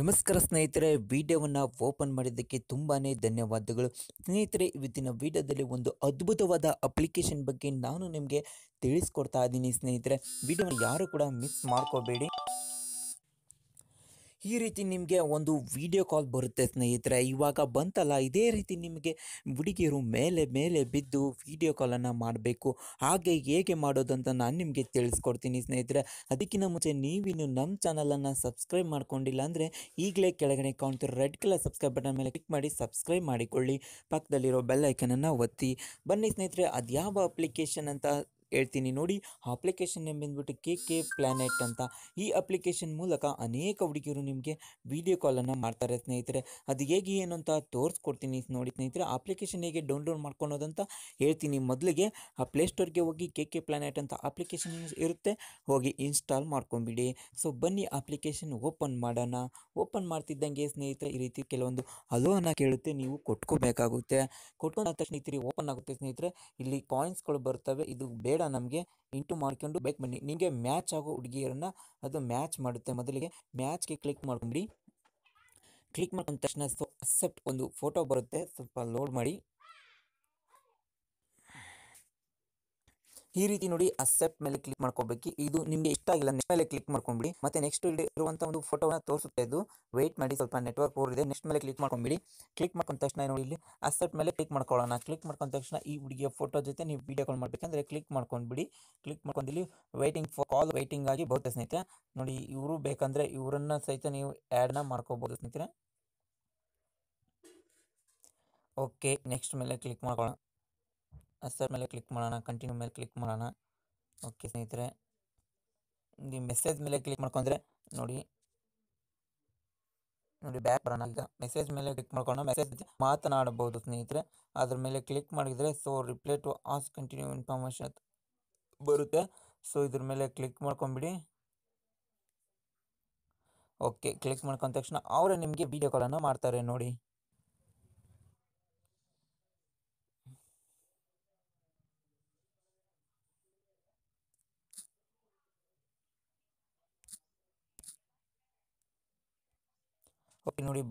ನಮಸ್ಕಾರ ಸ್ನೇಹಿತರೆ ವಿಡಿಯೋವನ್ನು ಓಪನ್ ಮಾಡಿದ್ದಕ್ಕೆ ತುಂಬಾ ಧನ್ಯವಾದಗಳು ಸ್ನೇಹಿತರೆ ಇವತ್ತಿನ ವಿಡಿಯೋದಲ್ಲಿ ಒಂದು ಅದ್ಭುತವಾದ ಅಪ್ಲಿಕೇಶನ್ ಬಗ್ಗೆ ನಾನು ನಿಮಗೆ ತಿಳಿಸ್ಕೊಡ್ತಾ ಇದ್ದೀನಿ ಸ್ನೇಹಿತರೆ ವಿಡಿಯೋ ಯಾರು ಕೂಡ ಮಿಸ್ ಮಾಡ್ಕೋಬೇಡಿ ಈ ರೀತಿ ನಿಮಗೆ ಒಂದು ವಿಡಿಯೋ ಕಾಲ್ ಬರುತ್ತೆ ಸ್ನೇಹಿತರೆ ಇವಾಗ ಬಂತಲ್ಲ ಇದೇ ರೀತಿ ನಿಮಗೆ ಹುಡುಗಿಯರು ಮೇಲೆ ಮೇಲೆ ಬಿದ್ದು ವಿಡಿಯೋ ಕಾಲನ್ನು ಮಾಡಬೇಕು ಹಾಗೆ ಹೇಗೆ ಮಾಡೋದಂತ ನಾನು ನಿಮಗೆ ತಿಳಿಸ್ಕೊಡ್ತೀನಿ ಸ್ನೇಹಿತರೆ ಅದಕ್ಕಿಂತ ಮುಂಚೆ ನೀವಿನ್ನು ನಮ್ಮ ಚಾನಲನ್ನು ಸಬ್ಸ್ಕ್ರೈಬ್ ಮಾಡ್ಕೊಂಡಿಲ್ಲ ಅಂದರೆ ಈಗಲೇ ಕೆಳಗಡೆ ಕಾಣ್ತಿರೋ ರೆಡ್ ಕಲರ್ ಸಬ್ಸ್ಕ್ರೈಬ್ ಬಟನ್ ಮೇಲೆ ಕ್ಲಿಕ್ ಮಾಡಿ ಸಬ್ಸ್ಕ್ರೈಬ್ ಮಾಡಿಕೊಳ್ಳಿ ಪಕ್ಕದಲ್ಲಿರೋ ಬೆಲ್ ಐಕನನ್ನು ಒತ್ತಿ ಬನ್ನಿ ಸ್ನೇಹಿತರೆ ಅದು ಯಾವ ಅಪ್ಲಿಕೇಶನ್ ಅಂತ ಹೇಳ್ತೀನಿ ನೋಡಿ ಆ ಅಪ್ಲಿಕೇಶನ್ ನೇಮ್ ಬಂದ್ಬಿಟ್ಟು ಕೆ ಕೆ ಪ್ಲಾನೆಟ್ ಅಂತ ಈ ಅಪ್ಲಿಕೇಶನ್ ಮೂಲಕ ಅನೇಕ ಹುಡುಗಿಯರು ನಿಮಗೆ ವಿಡಿಯೋ ಕಾಲನ್ನು ಮಾಡ್ತಾರೆ ಸ್ನೇಹಿತರೆ ಅದು ಹೇಗೆ ಏನು ಅಂತ ತೋರಿಸ್ಕೊಡ್ತೀನಿ ನೋಡಿ ಸ್ನೇಹಿತರೆ ಅಪ್ಲಿಕೇಶನ್ ಹೇಗೆ ಡೌನ್ಲೋಡ್ ಮಾಡ್ಕೊಳೋದಂತ ಹೇಳ್ತೀನಿ ಮೊದಲಿಗೆ ಆ ಪ್ಲೇಸ್ಟೋರ್ಗೆ ಹೋಗಿ ಕೆ ಕೆ ಪ್ಲಾನೆಟ್ ಅಂತ ಅಪ್ಲಿಕೇಶನ್ ಇರುತ್ತೆ ಹೋಗಿ ಇನ್ಸ್ಟಾಲ್ ಮಾಡ್ಕೊಂಬಿಡಿ ಸೊ ಬನ್ನಿ ಅಪ್ಲಿಕೇಶನ್ ಓಪನ್ ಮಾಡೋಣ ಓಪನ್ ಮಾಡ್ತಿದ್ದಂಗೆ ಸ್ನೇಹಿತರೆ ಈ ರೀತಿ ಕೆಲವೊಂದು ಹಲೋನ ಕೇಳುತ್ತೆ ನೀವು ಕೊಟ್ಕೋಬೇಕಾಗುತ್ತೆ ಕೊಟ್ಕೊಂಡ ತಕ್ಷಣ ಈ ಓಪನ್ ಆಗುತ್ತೆ ಸ್ನೇಹಿತರೆ ಇಲ್ಲಿ ಕಾಯಿನ್ಸ್ಗಳು ಬರ್ತವೆ ಇದು ಬೇಗ ಬೇಡ ನಮಗೆ ಇಂಟು ಮಾಡ್ಕೊಂಡು ಬೈಕ್ ಬನ್ನಿ ನಿಮಗೆ ಮ್ಯಾಚ್ ಆಗೋ ಹುಡುಗಿಯರನ್ನ ಅದು ಮ್ಯಾಚ್ ಮಾಡುತ್ತೆ ಮೊದಲಿಗೆ ಮ್ಯಾಚ್ಗೆ ಕ್ಲಿಕ್ ಮಾಡ್ಕೊಂಡ್ಬಿಡಿ ಕ್ಲಿಕ್ ಮಾಡಿದ ತಕ್ಷಣ ಸೊ ಅಕ್ಸೆಪ್ಟ್ ಒಂದು ಫೋಟೋ ಬರುತ್ತೆ ಸ್ವಲ್ಪ ಲೋಡ್ ಮಾಡಿ ಈ ರೀತಿ ನೋಡಿ ಅಕ್ಸೆಪ್ಟ್ ಮೇಲೆ ಕ್ಲಿಕ್ ಮಾಡ್ಕೋಬೇಕು ಇದು ನಿಮಗೆ ಇಷ್ಟ ಆಗಿಲ್ಲ ನೆಕ್ಸ್ಟ್ ಮೇಲೆ ಕ್ಲಿಕ್ ಮಾಡ್ಕೊಂಡ್ಬಿಡಿ ಮತ್ತೆ ನೆಕ್ಸ್ಟ್ ಇರುವಂತ ಒಂದು ಫೋಟೋನ ತೋರಿಸುತ್ತೆ ಇದು ವೇಟ್ ಮಾಡಿ ಸ್ವಲ್ಪ ನೆಟ್ವರ್ಕ್ ಪೂರ್ ಇದೆ ನೆಕ್ಸ್ಟ್ ಮೇಲೆ ಕ್ಲಿಕ್ ಮಾಡ್ಕೊಂಡ್ಬಿಡಿ ಕ್ಲಿಕ್ ಮಾಡ್ಕೊಂಡ ತಕ್ಷಣ ನೋಡಿ ಇಲ್ಲಿ ಅಕ್ಸೆಪ್ಟ್ ಮೇಲೆ ಕ್ಲಿಕ್ ಮಾಡ್ಕೊಳ್ಳೋಣ ಕ್ಲಿಕ್ ಮಾಡ್ಕೊಂಡ ತಕ್ಷಣ ಈ ಹುಡುಗಿಯ ಫೋಟೋ ಜೊತೆ ನೀವು ವೀಡಿಯೋ ಕಾಲ್ ಮಾಡಬೇಕಂದ್ರೆ ಕ್ಲಿಕ್ ಮಾಡ್ಕೊಂಡ್ಬಿಡಿ ಕ್ಲಿಕ್ ಇಲ್ಲಿ ವೈಟಿಂಗ್ ಫಾರ್ ಕಾಲ್ ವೈಟಿಂಗ್ ಆಗಿ ಬರುತ್ತೆ ಸ್ನೇಹಿತರೆ ನೋಡಿ ಇವರು ಬೇಕಂದ್ರೆ ಇವರನ್ನ ಸಹಿತ ನೀವು ಆ್ಯಡ್ನ ಮಾಡ್ಕೋಬೋದು ಸ್ನೇಹಿತರೆ ಓಕೆ ನೆಕ್ಸ್ಟ್ ಮೇಲೆ ಕ್ಲಿಕ್ ಮಾಡ್ಕೊಳ್ಳೋಣ ಅಸರ್ ಮೇಲೆ ಕ್ಲಿಕ್ ಮಾಡೋಣ ಕಂಟಿನ್ಯೂ ಮೇಲೆ ಕ್ಲಿಕ್ ಮಾಡೋಣ ಓಕೆ ಸ್ನೇಹಿತರೆ ನೀವು ಮೆಸೇಜ್ ಮೇಲೆ ಕ್ಲಿಕ್ ಮಾಡ್ಕೊಂಡ್ರೆ ನೋಡಿ ನೋಡಿ ಬ್ಯಾಕ್ ಬರೋಣ ಈಗ ಮೆಸೇಜ್ ಮೇಲೆ ಕ್ಲಿಕ್ ಮಾಡ್ಕೊಂಡು ಮೆಸೇಜ್ ಮಾತನಾಡಬಹುದು ಸ್ನೇಹಿತರೆ ಅದ್ರ ಮೇಲೆ ಕ್ಲಿಕ್ ಮಾಡಿದರೆ so reply to us continue information ಬರುತ್ತೆ ಸೊ ಇದ್ರ ಮೇಲೆ ಕ್ಲಿಕ್ ಮಾಡ್ಕೊಂಬಿಡಿ ಓಕೆ ಕ್ಲಿಕ್ ಮಾಡ್ಕೊಂಡ ತಕ್ಷಣ ಅವರೇ ನಿಮಗೆ ವಿಡಿಯೋ ಕಾಲನ್ನು ಮಾಡ್ತಾರೆ ನೋಡಿ ओके नो बे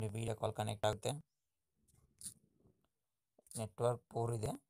नोड़ी कॉल कनेक्ट आगते नेटवर्क पोर है